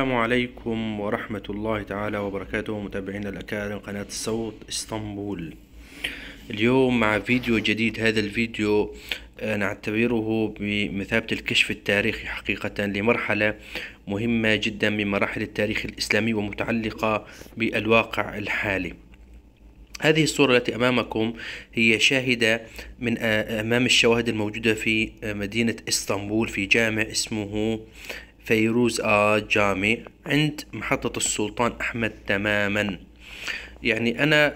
السلام عليكم ورحمة الله تعالى وبركاته متابعينا الأكارم قناة الصوت اسطنبول اليوم مع فيديو جديد هذا الفيديو آه، نعتبره بمثابة الكشف التاريخي حقيقة لمرحلة مهمة جدا من مراحل التاريخ الإسلامي ومتعلقة بالواقع الحالي هذه الصورة التي أمامكم هي شاهدة من آه، أمام الشواهد الموجودة في آه، مدينة إسطنبول في جامع اسمه فيروز آ جامع عند محطة السلطان أحمد تماما يعني أنا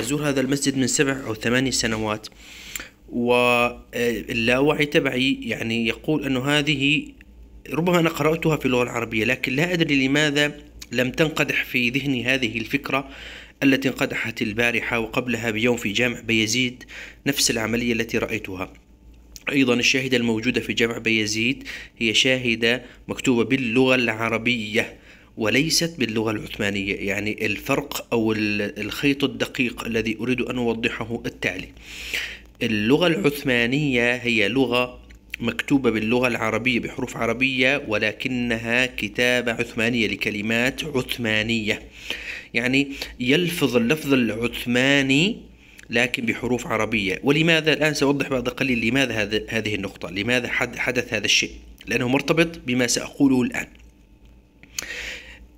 أزور هذا المسجد من سبع أو ثماني سنوات واللاوعي تبعي يعني يقول أن هذه ربما أنا قرأتها في اللغة العربية لكن لا أدري لماذا لم تنقدح في ذهني هذه الفكرة التي انقدحت البارحة وقبلها بيوم في جامع بيزيد نفس العملية التي رأيتها أيضا الشاهدة الموجودة في جامع بيزيد هي شاهدة مكتوبة باللغة العربية وليست باللغة العثمانية يعني الفرق أو الخيط الدقيق الذي أريد أن أوضحه التالي اللغة العثمانية هي لغة مكتوبة باللغة العربية بحروف عربية ولكنها كتابة عثمانية لكلمات عثمانية يعني يلفظ اللفظ العثماني لكن بحروف عربية ولماذا الآن سأوضح بعد قليل لماذا هذه النقطة لماذا حدث هذا الشيء لأنه مرتبط بما سأقوله الآن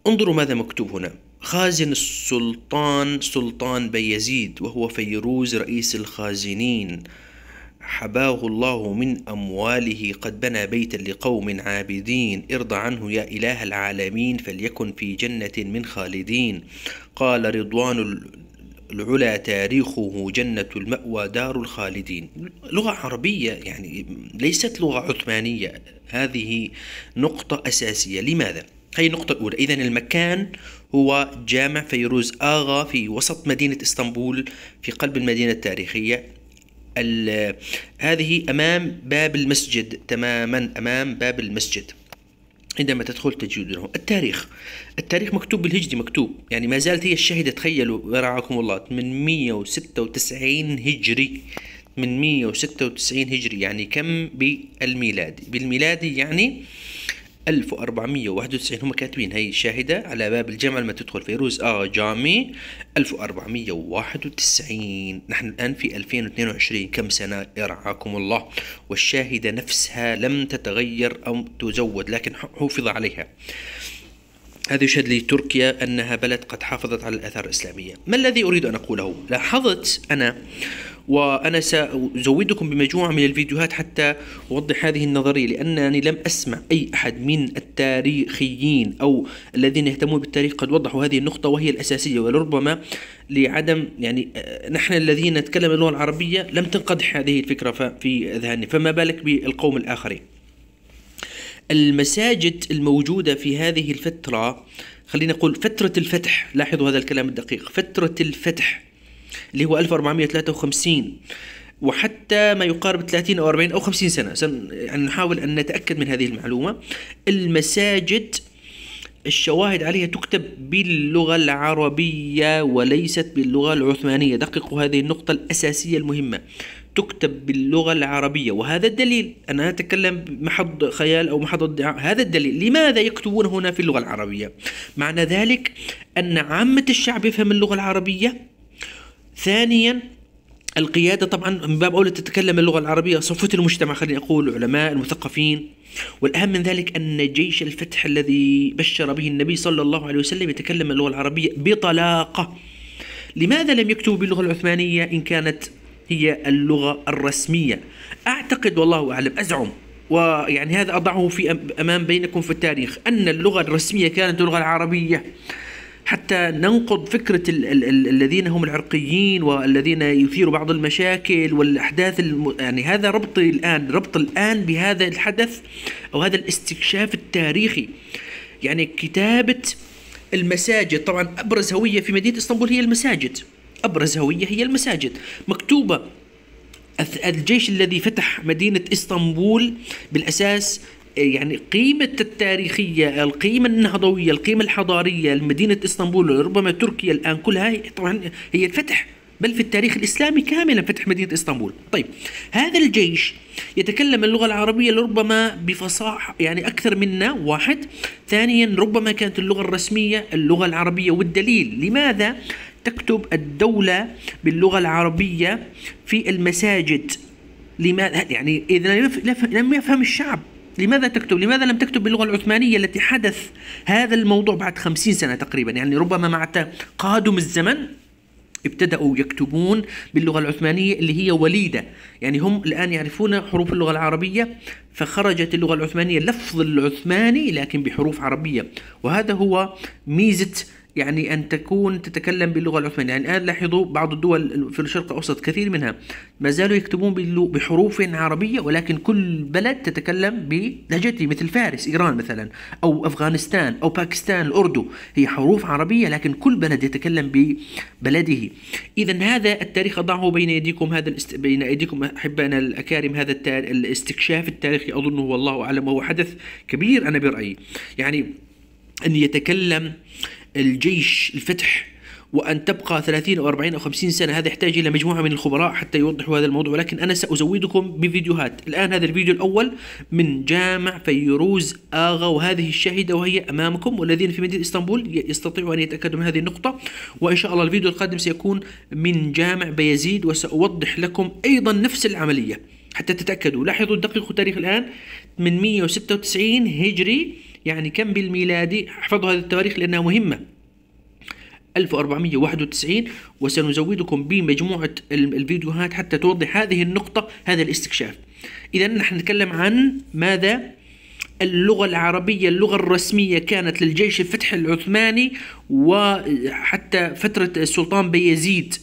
انظروا ماذا مكتوب هنا خازن السلطان سلطان بيزيد وهو فيروز رئيس الخازنين حباه الله من أمواله قد بنى بيتا لقوم عابدين ارض عنه يا إله العالمين فليكن في جنة من خالدين قال رضوان العلا تاريخه جنة المأوى دار الخالدين لغة عربية يعني ليست لغة عثمانية هذه نقطة أساسية لماذا؟ هي النقطة الأولى إذا المكان هو جامع فيروز آغا في وسط مدينة إسطنبول في قلب المدينة التاريخية هذه أمام باب المسجد تماما أمام باب المسجد عندما تدخل تجد له التاريخ التاريخ مكتوب بالهجري مكتوب يعني ما زالت هي الشهيدة تخيلوا رعاكم الله من 196 هجري من 196 هجري يعني كم بالميلادي بالميلادي يعني 1491 هم كاتبين هي الشاهدة على باب الجامعة لما تدخل فيروز آغا جامي 1491 نحن الآن في 2022 كم سنة رعاكم الله والشاهدة نفسها لم تتغير أو تزود لكن حفظ عليها هذا يشهد لتركيا أنها بلد قد حافظت على الآثار الإسلامية ما الذي أريد أن أقوله لاحظت أنا وأنا سأزودكم بمجموعة من الفيديوهات حتى أوضح هذه النظرية لأنني لم أسمع أي أحد من التاريخيين أو الذين يهتمون بالتاريخ قد وضحوا هذه النقطة وهي الأساسية ولربما لعدم يعني آه، نحن الذين نتكلم اللغة العربية لم تنقدح هذه الفكرة في أذهاننا فما بالك بالقوم الآخرين المساجد الموجودة في هذه الفترة خلينا نقول فترة الفتح لاحظوا هذا الكلام الدقيق فترة الفتح اللي هو 1453 وحتى ما يقارب 30 او 40 او 50 سنه يعني نحاول ان نتاكد من هذه المعلومه المساجد الشواهد عليها تكتب باللغة العربية وليست باللغة العثمانية دققوا هذه النقطة الأساسية المهمة تكتب باللغة العربية وهذا الدليل أنا أتكلم محض خيال أو محض ادعاء هذا الدليل لماذا يكتبون هنا في اللغة العربية معنى ذلك أن عامة الشعب يفهم اللغة العربية ثانيا القياده طبعا من باب اولى تتكلم اللغه العربيه صفوه المجتمع خليني اقول العلماء المثقفين والاهم من ذلك ان جيش الفتح الذي بشر به النبي صلى الله عليه وسلم يتكلم اللغه العربيه بطلاقه لماذا لم يكتبوا باللغه العثمانيه ان كانت هي اللغه الرسميه اعتقد والله اعلم ازعم ويعني هذا اضعه في امام بينكم في التاريخ ان اللغه الرسميه كانت اللغه العربيه حتى ننقض فكرة الـ الـ الـ الذين هم العرقيين والذين يثيروا بعض المشاكل والأحداث الم... يعني هذا ربط الآن ربط الآن بهذا الحدث أو هذا الاستكشاف التاريخي يعني كتابة المساجد طبعا أبرز هوية في مدينة إسطنبول هي المساجد أبرز هوية هي المساجد مكتوبة الجيش الذي فتح مدينة إسطنبول بالأساس يعني قيمة التاريخية القيمة النهضوية القيمة الحضارية لمدينة إسطنبول ربما تركيا الآن كلها طبعا هي الفتح بل في التاريخ الإسلامي كاملا فتح مدينة إسطنبول طيب هذا الجيش يتكلم اللغة العربية لربما بفصاحة يعني أكثر منا واحد ثانيا ربما كانت اللغة الرسمية اللغة العربية والدليل لماذا تكتب الدولة باللغة العربية في المساجد لماذا يعني إذا لم يفهم الشعب لماذا تكتب؟ لماذا لم تكتب باللغة العثمانية التي حدث هذا الموضوع بعد خمسين سنة تقريبا يعني ربما مع تقادم الزمن ابتدأوا يكتبون باللغة العثمانية اللي هي وليدة يعني هم الآن يعرفون حروف اللغة العربية فخرجت اللغة العثمانية لفظ العثماني لكن بحروف عربية وهذا هو ميزة يعني أن تكون تتكلم باللغة العثمانية يعني الآن لاحظوا بعض الدول في الشرق الأوسط كثير منها ما زالوا يكتبون بحروف عربية ولكن كل بلد تتكلم بلهجته مثل فارس إيران مثلا أو أفغانستان أو باكستان الأردو هي حروف عربية لكن كل بلد يتكلم ببلده إذا هذا التاريخ أضعه بين يديكم هذا الاست... بين أيديكم أحبائنا الأكارم هذا التار... الاستكشاف التاريخي أظنه والله أعلم وهو حدث كبير أنا برأيي يعني أن يتكلم الجيش الفتح وأن تبقى 30 أو 40 أو 50 سنة هذا يحتاج إلى مجموعة من الخبراء حتى يوضحوا هذا الموضوع ولكن أنا سأزودكم بفيديوهات الآن هذا الفيديو الأول من جامع فيروز آغا وهذه الشاهدة وهي أمامكم والذين في مدينة إسطنبول يستطيعوا أن يتأكدوا من هذه النقطة وإن شاء الله الفيديو القادم سيكون من جامع بيزيد وسأوضح لكم أيضا نفس العملية حتى تتأكدوا لاحظوا دقيقوا التاريخ الآن 896 هجري يعني كم بالميلادي احفظوا هذه التواريخ لأنها مهمة 1491 وسنزودكم بمجموعة الفيديوهات حتى توضح هذه النقطة هذا الاستكشاف إذا نحن نتكلم عن ماذا؟ اللغة العربية اللغة الرسمية كانت للجيش الفتح العثماني وحتى فترة السلطان بيزيد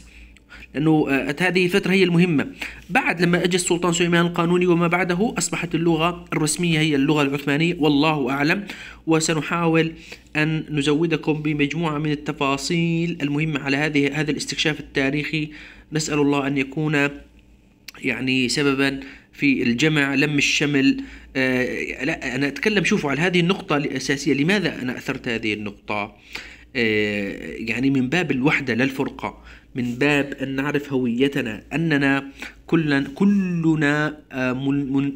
انه آه، هذه الفتره هي المهمه بعد لما اجى السلطان سليمان القانوني وما بعده اصبحت اللغه الرسميه هي اللغه العثمانيه والله اعلم وسنحاول ان نزودكم بمجموعه من التفاصيل المهمه على هذه هذا الاستكشاف التاريخي نسال الله ان يكون يعني سببا في الجمع لم الشمل آه لا انا اتكلم شوفوا على هذه النقطه الاساسيه لماذا انا اثرت هذه النقطه آه يعني من باب الوحده لا الفرقه من باب أن نعرف هويتنا أننا كلنا, كلنا آه،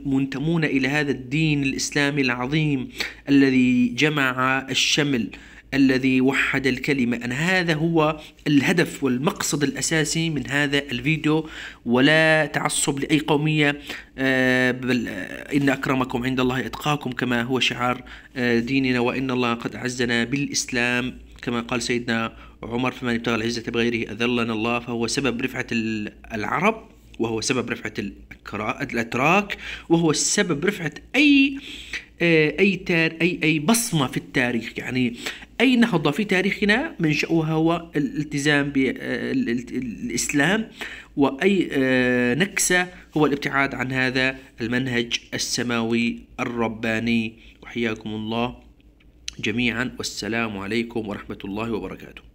منتمون إلى هذا الدين الإسلامي العظيم الذي جمع الشمل الذي وحد الكلمة أن هذا هو الهدف والمقصد الأساسي من هذا الفيديو ولا تعصب لأي قومية آه، بل آه، إن أكرمكم عند الله إتقاكم كما هو شعار ديننا وإن الله قد أعزنا بالإسلام كما قال سيدنا عمر فمن ابتغى العزة بغيره أذلنا الله فهو سبب رفعة العرب وهو سبب رفعة الأتراك وهو سبب رفعة أي آه، أي تار أي أي بصمة في التاريخ يعني أي نهضة في تاريخنا منشأها هو الالتزام بالإسلام آه، وأي آه، نكسة هو الابتعاد عن هذا المنهج السماوي الرباني وحياكم الله جميعا والسلام عليكم ورحمة الله وبركاته